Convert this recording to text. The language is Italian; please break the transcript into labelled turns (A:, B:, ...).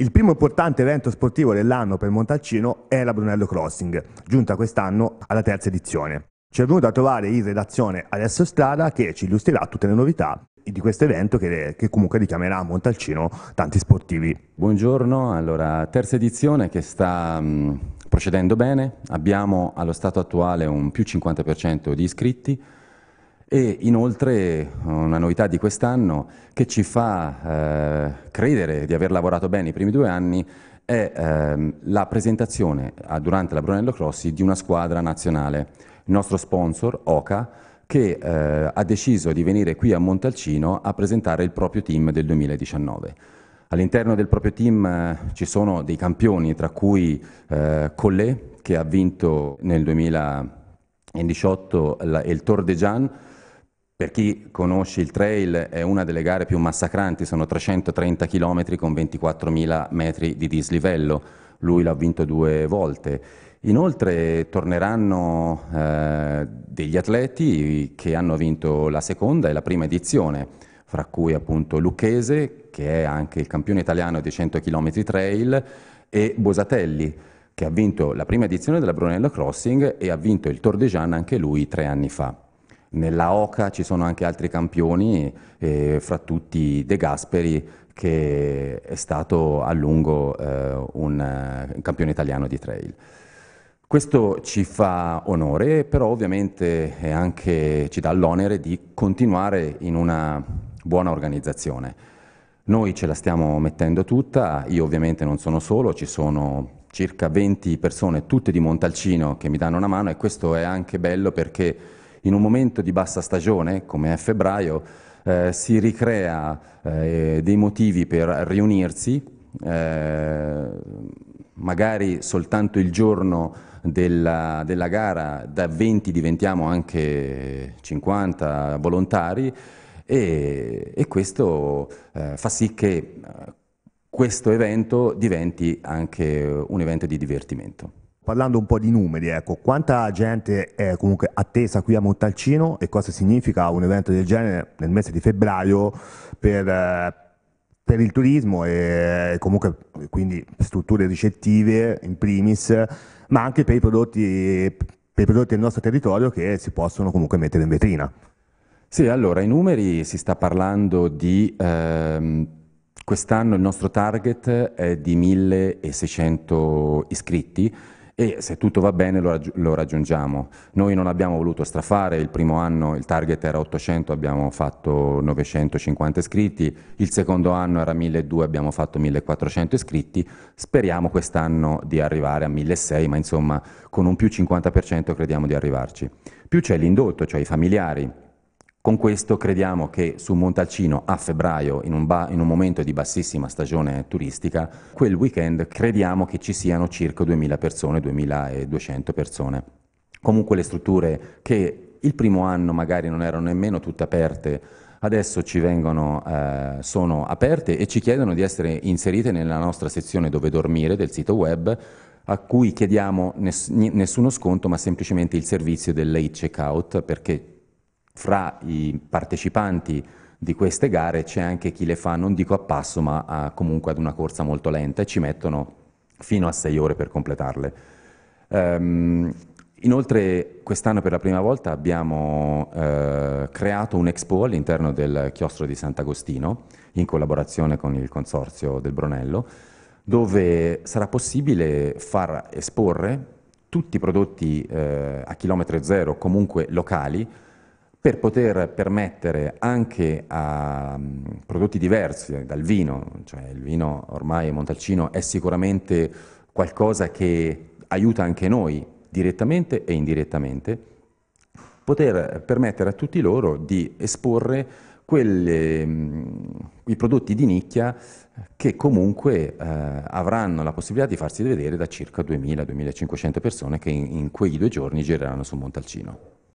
A: Il primo importante evento sportivo dell'anno per Montalcino è la Brunello Crossing, giunta quest'anno alla terza edizione. Ci è venuto a trovare in redazione Adesso Strada che ci illustrerà tutte le novità di questo evento che, che, comunque richiamerà a Montalcino tanti sportivi.
B: Buongiorno, allora terza edizione che sta mh, mm, procedendo bene, abbiamo allo stato attuale un più 50% di iscritti, e inoltre una novità di quest'anno che ci fa eh, credere di aver lavorato bene i primi due anni è ehm, la presentazione a, durante la Brunello Crossi di una squadra nazionale. Il nostro sponsor, Oca, che eh, ha deciso di venire qui a Montalcino a presentare il proprio team del 2019. All'interno del proprio team eh, ci sono dei campioni, tra cui eh, Collet, che ha vinto nel 2018 la, il Tour de Jeanne, per chi conosce il trail è una delle gare più massacranti, sono 330 km con 24.000 metri di dislivello, lui l'ha vinto due volte. Inoltre torneranno eh, degli atleti che hanno vinto la seconda e la prima edizione, fra cui appunto Lucchese, che è anche il campione italiano di 100 km trail, e Bosatelli, che ha vinto la prima edizione della Brunello Crossing e ha vinto il Tour de Jeanne anche lui tre anni fa. Nella Oca ci sono anche altri campioni, eh, fra tutti De Gasperi, che è stato a lungo eh, un, eh, campione italiano di trail. Questo ci fa onore, però ovviamente anche, ci dà l'onere di continuare in una buona organizzazione. Noi ce la stiamo mettendo tutta, io ovviamente non sono solo, ci sono circa 20 persone, tutte di Montalcino, che mi danno una mano e questo è anche bello perché in un momento di bassa stagione, come è febbraio, eh, si ricrea eh, dei motivi per riunirsi, eh, magari soltanto il giorno della, della, gara da 20 diventiamo anche 50 volontari e, e questo eh, fa sì che eh, questo evento diventi anche un evento di divertimento
A: parlando un po' di numeri, ecco, quanta gente è comunque attesa qui a Montalcino e cosa significa un evento del genere nel mese di febbraio per eh, per il turismo e comunque quindi strutture ricettive in primis, ma anche per i prodotti, per i prodotti del nostro territorio che si possono comunque mettere in vetrina. Sì, allora i
B: numeri si sta parlando di... Ehm, quest'anno il nostro target è di 1600 iscritti, e se tutto va bene lo, raggi- lo, raggiungiamo. Noi non abbiamo voluto strafare, il primo anno il target era 800, abbiamo fatto 950 iscritti, il secondo anno era 1200, abbiamo fatto 1400 iscritti, speriamo quest'anno di arrivare a 1600, ma insomma con un più 50% crediamo di arrivarci. Più c'è l'indotto, cioè i familiari con questo crediamo che su Montalcino a febbraio, in un, ba- in un, momento di bassissima stagione turistica, quel weekend crediamo che ci siano circa 2.000 persone, 2.200 persone. Comunque le strutture che il primo anno magari non erano nemmeno tutte aperte, adesso ci vengono, eh, sono aperte e ci chiedono di essere inserite nella nostra sezione dove dormire del sito web a cui chiediamo ness- nessuno sconto ma semplicemente il servizio del late checkout perché fra i partecipanti di queste gare c'è anche chi le fa, non dico a passo, ma a, comunque ad una corsa molto lenta e ci mettono fino a sei ore per completarle. Um, inoltre quest'anno per la prima volta abbiamo eh, creato un expo all'interno del chiostro di Sant'Agostino in collaborazione con il consorzio del Brunello, dove sarà possibile far esporre tutti i prodotti eh, a chilometro zero, comunque locali, per poter permettere anche a um, prodotti diversi eh, dal vino, cioè il vino ormai Montalcino è sicuramente qualcosa che aiuta anche noi direttamente e indirettamente, poter permettere a tutti loro di esporre quelle, um, i prodotti di nicchia che comunque eh, avranno la possibilità di farsi vedere da circa 2.000-2.500 persone che in, in quei due giorni gireranno su Montalcino.